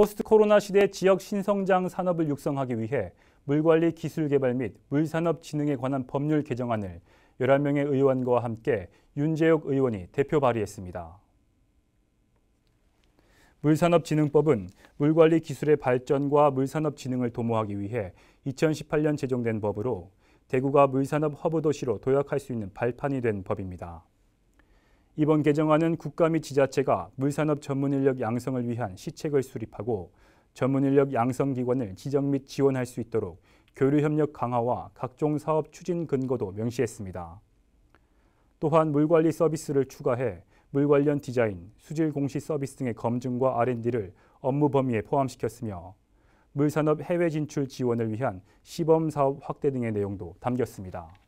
포스트 코로나 시대 지역 신성장 산업을 육성하기 위해 물관리 기술 개발 및 물산업 진흥에 관한 법률 개정안을 11명의 의원과 함께 윤재욱 의원이 대표 발의했습니다. 물산업진흥법은 물관리 기술의 발전과 물산업진흥을 도모하기 위해 2018년 제정된 법으로 대구가 물산업 허브도시로 도약할 수 있는 발판이 된 법입니다. 이번 개정안은 국가 및 지자체가 물산업 전문 인력 양성을 위한 시책을 수립하고 전문 인력 양성 기관을 지정 및 지원할 수 있도록 교류 협력 강화와 각종 사업 추진 근거도 명시했습니다. 또한 물관리 서비스를 추가해 물 관련 디자인, 수질 공시 서비스 등의 검증과 R&D를 업무 범위에 포함시켰으며 물산업 해외 진출 지원을 위한 시범 사업 확대 등의 내용도 담겼습니다.